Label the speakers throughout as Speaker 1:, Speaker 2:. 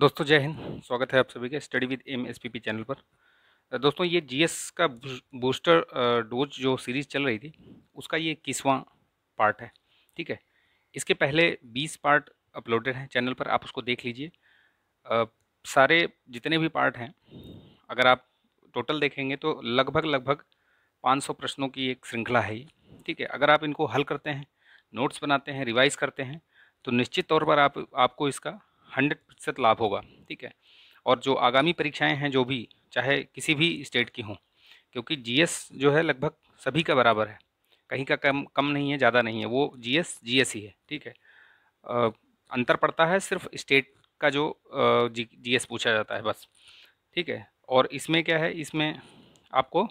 Speaker 1: दोस्तों जय हिंद स्वागत है आप सभी के study with M S P P channel पर दोस्तों ये जीएस का बूस्टर डोज जो सीरीज़ चल रही थी उसका ये इक्कीसवां पार्ट है ठीक है इसके पहले बीस पार्ट अपलोडेड हैं चैनल पर आप उसको देख लीजिए सारे जितने भी पार्ट हैं अगर आप टोटल देखेंगे तो लगभग लगभग 500 प्रश्नों की एक श्रृंखला है ये ठीक है अगर आप इनको हल करते हैं नोट्स बनाते हैं रिवाइज़ करते हैं तो निश्चित तौर पर आप आपको इसका हंड्रेड प्रतिशत लाभ होगा ठीक है और जो आगामी परीक्षाएं हैं जो भी चाहे किसी भी स्टेट की हों क्योंकि जीएस जो है लगभग सभी का बराबर है कहीं का कम कम नहीं है ज़्यादा नहीं है वो जीएस जीएस ही है ठीक है आ, अंतर पड़ता है सिर्फ स्टेट का जो जी जीएस पूछा जाता है बस ठीक है और इसमें क्या है इसमें आपको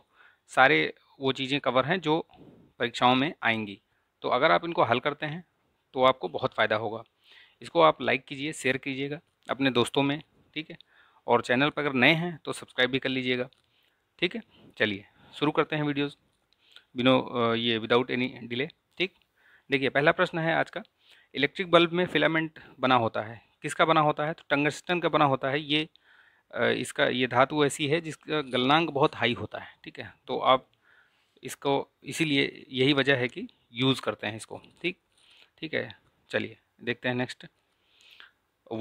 Speaker 1: सारे वो चीज़ें कवर हैं जो परीक्षाओं में आएंगी तो अगर आप इनको हल करते हैं तो आपको बहुत फ़ायदा होगा इसको आप लाइक कीजिए शेयर कीजिएगा अपने दोस्तों में ठीक है और चैनल पर अगर नए हैं तो सब्सक्राइब भी कर लीजिएगा ठीक है चलिए शुरू करते हैं वीडियोस बिनो ये विदाउट एनी डिले ठीक देखिए पहला प्रश्न है आज का इलेक्ट्रिक बल्ब में फिलामेंट बना होता है किसका बना होता है तो टंगस्टन का बना होता है ये इसका ये धातु ऐसी है जिसका गलनांक बहुत हाई होता है ठीक है तो आप इसको इसीलिए यही वजह है कि यूज़ करते हैं इसको ठीक ठीक है चलिए देखते हैं नेक्स्ट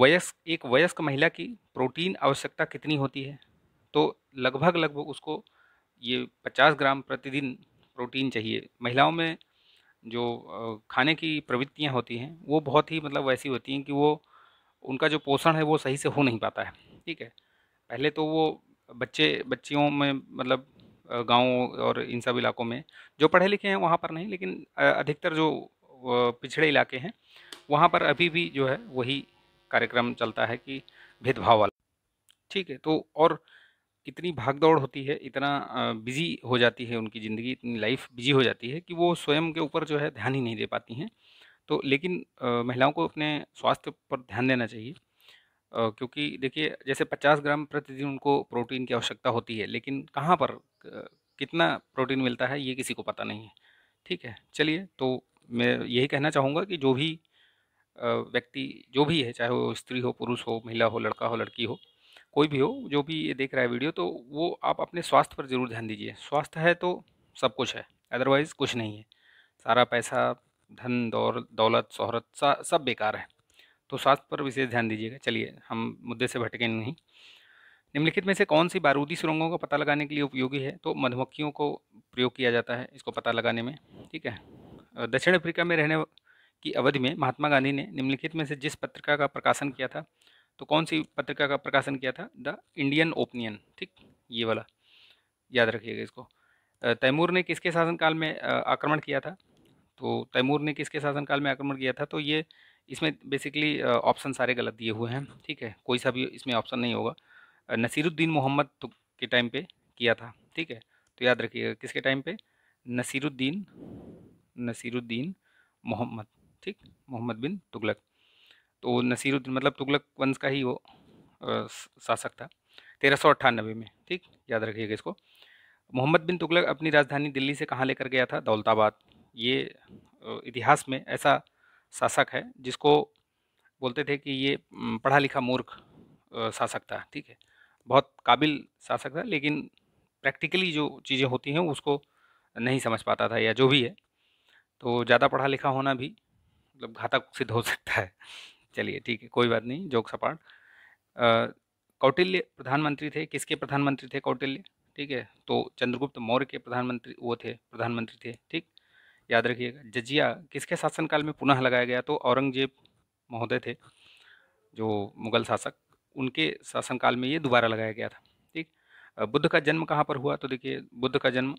Speaker 1: वयस्क एक वयस्क महिला की प्रोटीन आवश्यकता कितनी होती है तो लगभग लगभग उसको ये 50 ग्राम प्रतिदिन प्रोटीन चाहिए महिलाओं में जो खाने की प्रवृत्तियाँ होती हैं वो बहुत ही मतलब वैसी होती हैं कि वो उनका जो पोषण है वो सही से हो नहीं पाता है ठीक है पहले तो वो बच्चे बच्चियों में मतलब गाँव और इन सब इलाकों में जो पढ़े लिखे हैं वहाँ पर नहीं लेकिन अधिकतर जो पिछड़े इलाके हैं वहाँ पर अभी भी जो है वही कार्यक्रम चलता है कि भेदभाव वाला ठीक है तो और इतनी भागदौड़ होती है इतना बिजी हो जाती है उनकी ज़िंदगी इतनी लाइफ बिजी हो जाती है कि वो स्वयं के ऊपर जो है ध्यान ही नहीं दे पाती हैं तो लेकिन महिलाओं को अपने स्वास्थ्य पर ध्यान देना चाहिए क्योंकि देखिए जैसे 50 ग्राम प्रतिदिन उनको प्रोटीन की आवश्यकता होती है लेकिन कहाँ पर कितना प्रोटीन मिलता है ये किसी को पता नहीं है ठीक है चलिए तो मैं यही कहना चाहूँगा कि जो भी व्यक्ति जो भी है चाहे वो स्त्री हो पुरुष हो महिला हो लड़का हो लड़की हो कोई भी हो जो भी ये देख रहा है वीडियो तो वो आप अपने स्वास्थ्य पर ज़रूर ध्यान दीजिए स्वास्थ्य है तो सब कुछ है अदरवाइज़ कुछ नहीं है सारा पैसा धन दौर दौलत शहरत सब बेकार है तो स्वास्थ्य पर विशेष ध्यान दीजिएगा चलिए हम मुद्दे से भटके नहीं निम्नलिखित में से कौन सी बारूदी सुरंगों का पता लगाने के लिए उपयोगी है तो मधुमक्खियों को प्रयोग किया जाता है इसको पता लगाने में ठीक है दक्षिण अफ्रीका में रहने की अवधि में महात्मा गांधी ने निम्नलिखित में से जिस पत्रिका का प्रकाशन किया था तो कौन सी पत्रिका का प्रकाशन किया था द इंडियन ओपिनियन ठीक ये वाला याद रखिएगा इसको तैमूर ने किसके शासनकाल में आक्रमण किया था तो तैमूर ने किसके शासनकाल में आक्रमण किया था तो ये इसमें बेसिकली ऑप्शन सारे गलत दिए हुए हैं ठीक है कोई सा भी इसमें ऑप्शन नहीं होगा नसीरुद्दीन मोहम्मद तो के टाइम पे किया था ठीक है तो याद रखिएगा किसके टाइम पे नसीरुद्दीन नसीरुद्दीन मोहम्मद ठीक मोहम्मद बिन तुगलक तो नसीरुद्दीन मतलब तुगलक वंश का ही वो शासक था तेरह सौ अट्ठानबे में ठीक याद रखिएगा इसको मोहम्मद बिन तुगलक अपनी राजधानी दिल्ली से कहाँ लेकर गया था दौलताबाद ये इतिहास में ऐसा शासक है जिसको बोलते थे कि ये पढ़ा लिखा मूर्ख शासक था ठीक है बहुत काबिल शासक था लेकिन प्रैक्टिकली जो चीज़ें होती हैं उसको नहीं समझ पाता था या जो भी है तो ज़्यादा पढ़ा लिखा होना भी मतलब घातक सिद्ध हो सकता है चलिए ठीक है कोई बात नहीं जोक सपाट कौटिल्य प्रधानमंत्री थे किसके प्रधानमंत्री थे कौटिल्य ठीक है तो चंद्रगुप्त मौर्य के प्रधानमंत्री वो थे प्रधानमंत्री थे ठीक याद रखिएगा जजिया किसके शासनकाल में पुनः लगाया गया तो औरंगजेब महोदय थे जो मुगल शासक उनके शासनकाल में ये दोबारा लगाया गया था ठीक बुद्ध का जन्म कहाँ पर हुआ तो देखिए बुद्ध का जन्म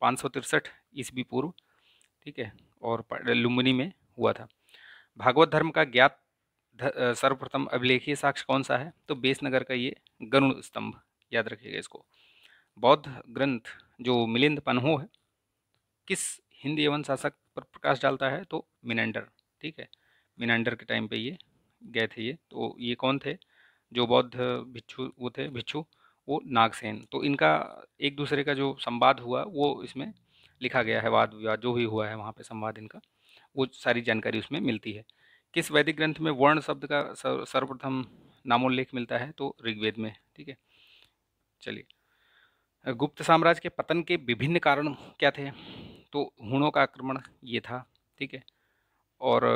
Speaker 1: पाँच सौ तिरसठ ईस्वी पूर्व ठीक है और लुम्बिनी में हुआ था भागवत धर्म का ज्ञात सर्वप्रथम अभिलेखीय साक्ष्य कौन सा है तो बेसनगर का ये गरुण स्तंभ याद रखिएगा इसको बौद्ध ग्रंथ जो मिलिंद पनहो है किस हिंदी एवं शासक पर प्रकाश डालता है तो मिनेंडर ठीक है मिनेंडर के टाइम पे ये गए थे ये तो ये कौन थे जो बौद्ध भिक्षु वो थे भिक्षु वो नागसेन तो इनका एक दूसरे का जो संवाद हुआ वो इसमें लिखा गया है वाद विवाद जो भी हुआ है वहाँ पे संवाद इनका वो सारी जानकारी उसमें मिलती है किस वैदिक ग्रंथ में वर्ण शब्द का सर्वप्रथम नामोल्लेख मिलता है तो ऋग्वेद में ठीक है चलिए गुप्त साम्राज्य के पतन के विभिन्न कारण क्या थे तो हुणों का आक्रमण ये था ठीक है और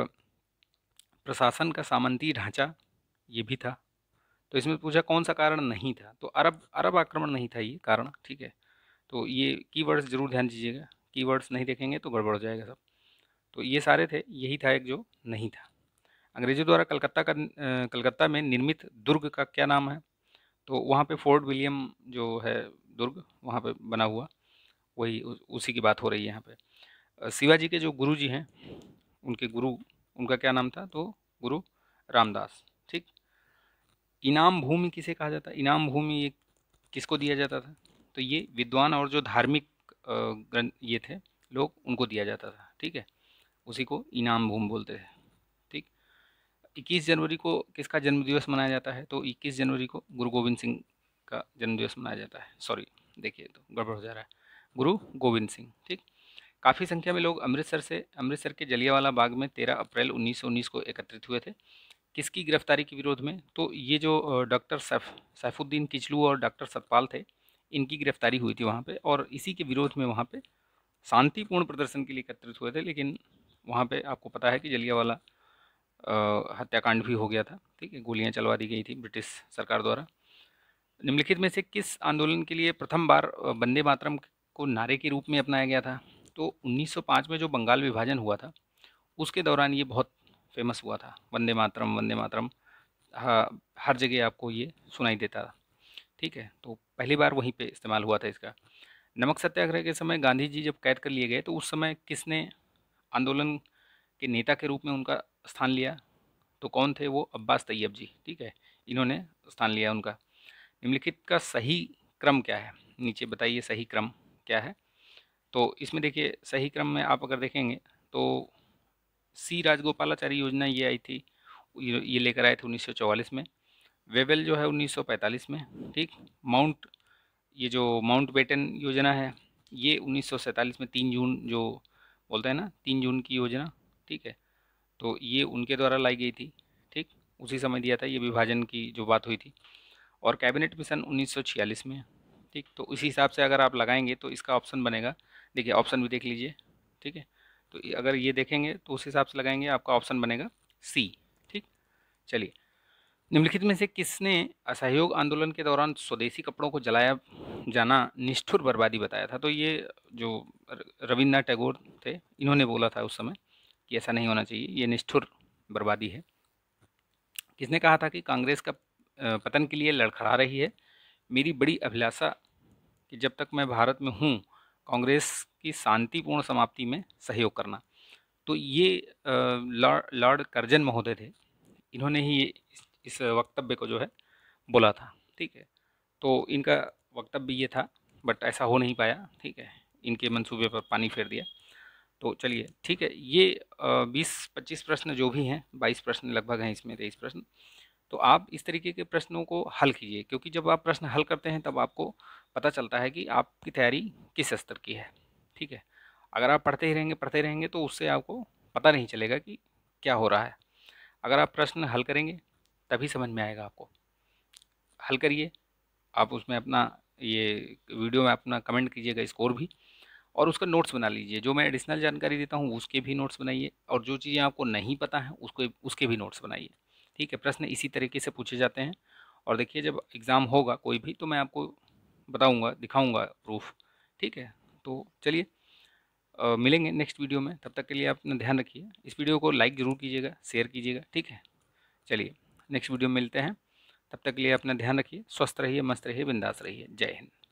Speaker 1: प्रशासन का सामंती ढांचा ये भी था तो इसमें पूछा कौन सा कारण नहीं था तो अरब अरब आक्रमण नहीं था ये कारण ठीक है तो ये कीवर्ड्स ज़रूर ध्यान दीजिएगा कीवर्ड्स नहीं देखेंगे तो गड़बड़ हो जाएगा सब तो ये सारे थे यही था एक जो नहीं था अंग्रेज़ों द्वारा कलकत्ता का कलकत्ता में निर्मित दुर्ग का क्या नाम है तो वहाँ पे फोर्ट विलियम जो है दुर्ग वहाँ पे बना हुआ वही उसी की बात हो रही है यहाँ पे शिवाजी के जो गुरु जी हैं उनके गुरु उनका क्या नाम था तो गुरु रामदास ठीक इनाम भूमि किसे कहा जाता है इनाम भूमि ये किसको दिया जाता था तो ये विद्वान और जो धार्मिक ग्रंथ ये थे लोग उनको दिया जाता था ठीक है उसी को इनाम भूम बोलते थे ठीक इक्कीस जनवरी को किसका जन्मदिवस मनाया जाता है तो इक्कीस जनवरी को गुरु गोविंद सिंह का जन्मदिवस मनाया जाता है सॉरी देखिए तो गड़बड़ हो जा रहा है गुरु गोविंद सिंह ठीक काफ़ी संख्या में लोग अमृतसर से अमृतसर के जलियावाला बाग में तेरह अप्रैल 1919 को एकत्रित हुए थे किसकी गिरफ्तारी के विरोध में तो ये जो डॉक्टर सैफ सैफुद्दीन किचलू और डॉक्टर सतपाल थे इनकी गिरफ्तारी हुई थी वहाँ पे और इसी के विरोध में वहाँ पे शांतिपूर्ण प्रदर्शन के लिए एकत्रित हुए थे लेकिन वहाँ पे आपको पता है कि जलियावाला हत्याकांड भी हो गया था ठीक है गोलियाँ चलवा दी गई थी ब्रिटिश सरकार द्वारा निम्नलिखित में से किस आंदोलन के लिए प्रथम बार वंदे मातरम को नारे के रूप में अपनाया गया था तो 1905 में जो बंगाल विभाजन हुआ था उसके दौरान ये बहुत फेमस हुआ था वंदे मातरम वंदे मातरम हर जगह आपको ये सुनाई देता था ठीक है तो पहली बार वहीं पे इस्तेमाल हुआ था इसका नमक सत्याग्रह के समय गांधी जी जब कैद कर लिए गए तो उस समय किसने आंदोलन के नेता के रूप में उनका स्थान लिया तो कौन थे वो अब्बास तैयब जी ठीक है इन्होंने स्थान लिया उनका निम्नलिखित का सही क्रम क्या है नीचे बताइए सही क्रम क्या है तो इसमें देखिए सही क्रम में आप अगर देखेंगे तो सी राजगोपालाचारी योजना ये आई थी ये लेकर आए थे उन्नीस में वेबेल जो है 1945 में ठीक माउंट ये जो माउंट बेटन योजना है ये 1947 में तीन जून जो बोलते हैं ना तीन जून की योजना ठीक है तो ये उनके द्वारा लाई गई थी ठीक उसी समय दिया था ये विभाजन की जो बात हुई थी और कैबिनेट मिशन उन्नीस में ठीक तो इसी हिसाब से अगर आप लगाएंगे तो इसका ऑप्शन बनेगा देखिए ऑप्शन भी देख लीजिए ठीक है तो अगर ये देखेंगे तो उस हिसाब से लगाएंगे आपका ऑप्शन बनेगा सी ठीक चलिए निम्नलिखित में से किसने असहयोग आंदोलन के दौरान स्वदेशी कपड़ों को जलाया जाना निष्ठुर बर्बादी बताया था तो ये जो रविन्द्रनाथ टैगोर थे इन्होंने बोला था उस समय कि ऐसा नहीं होना चाहिए ये निष्ठुर बर्बादी है किसने कहा था कि कांग्रेस का पतन के लिए लड़खड़ा रही है मेरी बड़ी अभिलाषा कि जब तक मैं भारत में हूँ कांग्रेस की शांतिपूर्ण समाप्ति में सहयोग करना तो ये लॉर्ड कर्जन महोदय थे इन्होंने ही इस वक्तव्य को जो है बोला था ठीक है तो इनका वक्तव्य ये था बट ऐसा हो नहीं पाया ठीक है इनके मंसूबे पर पानी फेर दिया तो चलिए ठीक है ये बीस पच्चीस प्रश्न जो भी हैं बाईस प्रश्न लगभग हैं इसमें तेईस प्रश्न तो आप इस तरीके के प्रश्नों को हल कीजिए क्योंकि जब आप प्रश्न हल करते हैं तब आपको पता चलता है कि आपकी तैयारी किस स्तर की है ठीक है अगर आप पढ़ते ही रहेंगे पढ़ते रहेंगे तो उससे आपको पता नहीं चलेगा कि क्या हो रहा है अगर आप प्रश्न हल करेंगे तभी समझ में आएगा आपको हल करिए आप उसमें अपना ये वीडियो में अपना कमेंट कीजिएगा स्कोर भी और उसका नोट्स बना लीजिए जो मैं एडिशनल जानकारी देता हूँ उसके भी नोट्स बनाइए और जो चीज़ें आपको नहीं पता हैं उसको उसके भी नोट्स बनाइए ठीक है प्रश्न इसी तरीके से पूछे जाते हैं और देखिए जब एग्ज़ाम होगा कोई भी तो मैं आपको बताऊँगा दिखाऊँगा प्रूफ ठीक है तो चलिए मिलेंगे नेक्स्ट वीडियो में तब तक के लिए आप अपना ध्यान रखिए इस वीडियो को लाइक ज़रूर कीजिएगा शेयर कीजिएगा ठीक है चलिए नेक्स्ट वीडियो में मिलते हैं तब तक के लिए अपना ध्यान रखिए स्वस्थ रहिए मस्त रहिए बिंदास रहिए जय हिंद